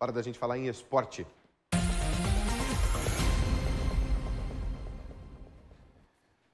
Hora da gente falar em esporte.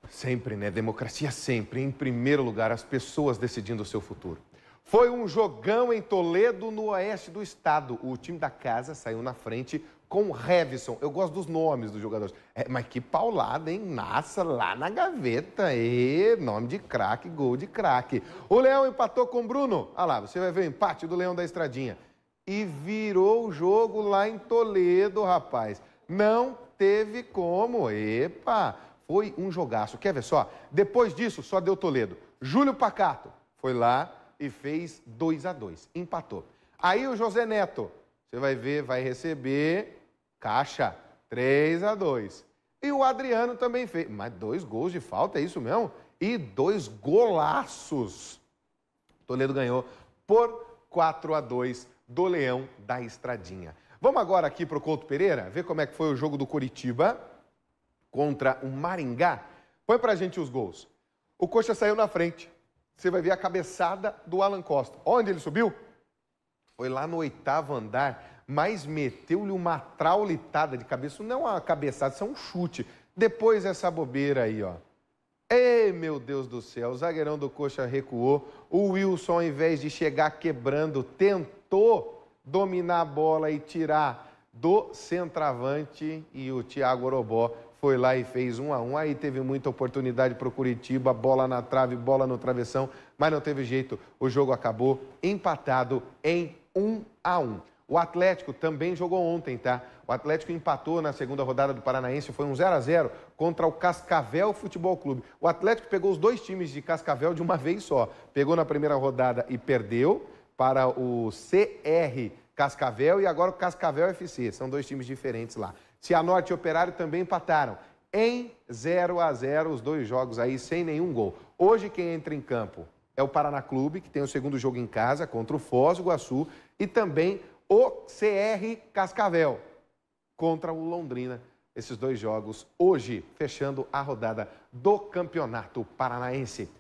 Sempre, né? Democracia sempre. Em primeiro lugar, as pessoas decidindo o seu futuro. Foi um jogão em Toledo, no oeste do estado. O time da casa saiu na frente com o Revison. Eu gosto dos nomes dos jogadores. É, mas que paulada, hein? Nossa, lá na gaveta. E nome de craque, gol de craque. O Leão empatou com o Bruno. Ah lá, você vai ver o empate do Leão da Estradinha e virou o jogo lá em Toledo, rapaz. Não teve como. Epa! Foi um jogaço. Quer ver só? Depois disso, só deu Toledo. Júlio Pacato foi lá e fez 2 a 2 Empatou. Aí o José Neto, você vai ver, vai receber caixa 3 a 2 E o Adriano também fez. Mas dois gols de falta, é isso mesmo? E dois golaços. Toledo ganhou por 4 a 2 do Leão da Estradinha. Vamos agora aqui para o Couto Pereira, ver como é que foi o jogo do Curitiba contra o Maringá. Põe para a gente os gols. O Coxa saiu na frente. Você vai ver a cabeçada do Alan Costa. Onde ele subiu? Foi lá no oitavo andar, mas meteu-lhe uma traulitada de cabeça. Não é uma cabeçada, isso é um chute. Depois essa bobeira aí, ó. Ei, meu Deus do céu, o zagueirão do Coxa recuou. O Wilson, ao invés de chegar quebrando, tentou dominar a bola e tirar do centroavante. E o Thiago Orobó foi lá e fez um a um. Aí teve muita oportunidade para o Curitiba, bola na trave, bola no travessão, mas não teve jeito. O jogo acabou empatado em um a um. O Atlético também jogou ontem, tá? O Atlético empatou na segunda rodada do Paranaense, foi um 0 a 0 contra o Cascavel Futebol Clube. O Atlético pegou os dois times de Cascavel de uma vez só. Pegou na primeira rodada e perdeu para o CR Cascavel e agora o Cascavel FC. São dois times diferentes lá. Cianorte e Operário também empataram em 0 a 0 os dois jogos aí sem nenhum gol. Hoje quem entra em campo é o Paraná Clube, que tem o segundo jogo em casa contra o Foz do Iguaçu e também o CR Cascavel contra o Londrina. Esses dois jogos hoje, fechando a rodada do Campeonato Paranaense.